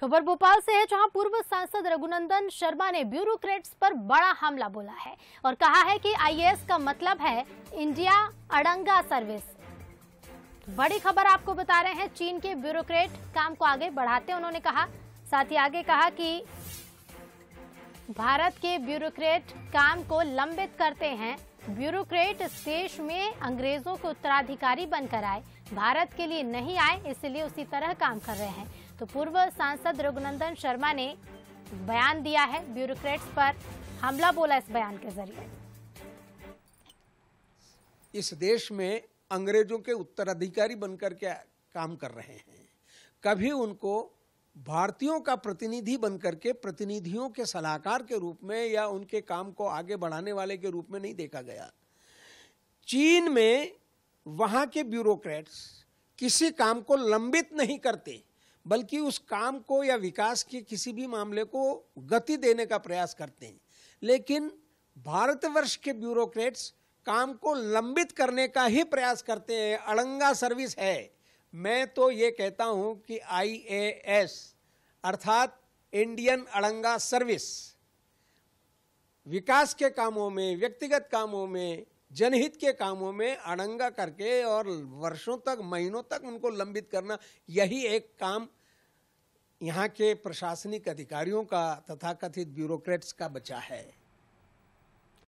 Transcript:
खबर भोपाल से है जहां पूर्व सांसद रघुनंदन शर्मा ने ब्यूरोक्रेट्स पर बड़ा हमला बोला है और कहा है कि आईएएस का मतलब है इंडिया अड़ंगा सर्विस बड़ी खबर आपको बता रहे हैं चीन के ब्यूरोक्रेट काम को आगे बढ़ाते उन्होंने कहा साथ ही आगे कहा कि भारत के ब्यूरोक्रेट काम को लंबित करते हैं ब्यूरोक्रेट इस देश में अंग्रेजों को उत्तराधिकारी बनकर आए भारत के लिए नहीं आए इसलिए उसी तरह काम कर रहे हैं तो पूर्व सांसद रघुनंदन शर्मा ने बयान दिया है ब्यूरोक्रेट्स पर हमला बोला इस बयान के जरिए इस देश में अंग्रेजों के उत्तराधिकारी बनकर के काम कर रहे हैं कभी उनको भारतीयों का प्रतिनिधि बनकर के प्रतिनिधियों के सलाहकार के रूप में या उनके काम को आगे बढ़ाने वाले के रूप में नहीं देखा गया चीन में वहां के ब्यूरोक्रेट्स किसी काम को लंबित नहीं करते बल्कि उस काम को या विकास के किसी भी मामले को गति देने का प्रयास करते हैं लेकिन भारतवर्ष के ब्यूरोक्रेट्स काम को लंबित करने का ही प्रयास करते हैं अड़ंगा सर्विस है मैं तो ये कहता हूँ कि आईएएस अर्थात इंडियन अड़ंगा सर्विस विकास के कामों में व्यक्तिगत कामों में जनहित के कामों में अड़ंगा करके और वर्षों तक महीनों तक उनको लंबित करना यही एक काम यहाँ के प्रशासनिक अधिकारियों का तथाकथित ब्यूरोक्रेट्स का बचा है